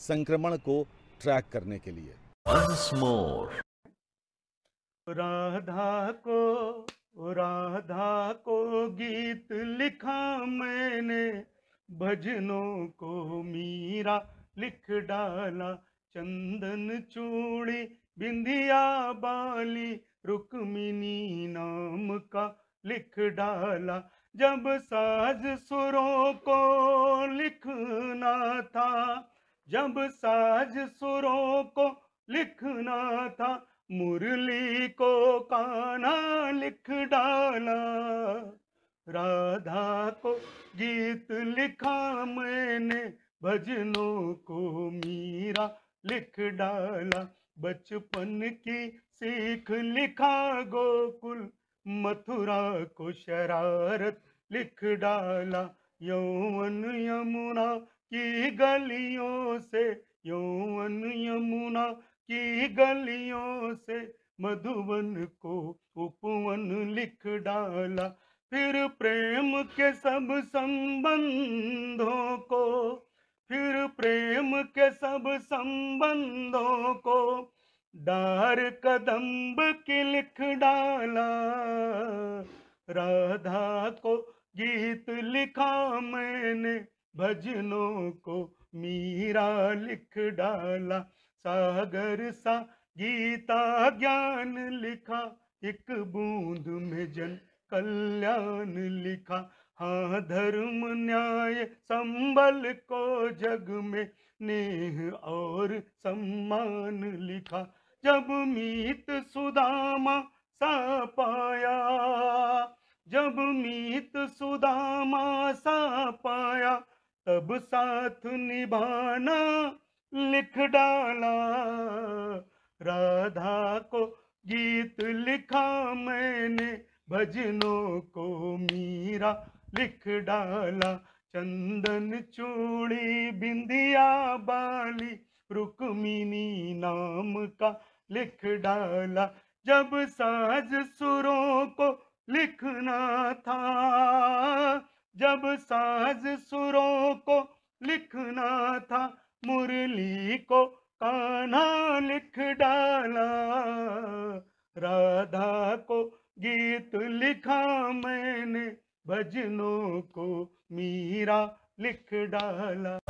संक्रमण को ट्रैक करने के लिए राधा को राधा को गीत लिखा मैंने भजनों को मीरा लिख डाला चंदन चूड़ी बिंदिया बाली रुक्मिनी नाम का लिख डाला जब साज सुरों को लिखना था जब साज सुरों को लिखना था मुरली को काना लिख डाला राधा को गीत लिखा मैंने भजनों को मीरा लिख डाला बचपन की सीख लिखा गोकुल मथुरा को शरारत लिख डाला यौवन यमुना की गलियों से यौवन यमुना की गलियों से मधुबन को उपवन लिख डाला फिर प्रेम के सब संबंधों को फिर प्रेम के सब संबंधों को डार कदम्ब की लिख डाला राधा को गीत लिखा मैंने भजनों को मीरा लिख डाला सागर सा गीता ज्ञान लिखा एक बूंद में जन कल्याण लिखा हाँ धर्म न्याय संबल को जग में नेह और सम्मान लिखा जब मीत सुदामा सा पाया जब मीत सुदामा सा पाया तब साथ निभाना लिख डाला राधा को गीत लिखा मैंने भजनों को मीरा लिख डाला चंदन चूड़ी बिंदिया बाली रुक्मिनी नाम का लिख डाला जब साज सुरों को लिखना था जब साज सुरों को लिखना था मुरली को काना लिख डाला राधा को गीत लिखा मैंने भजनों को मीरा लिख डाला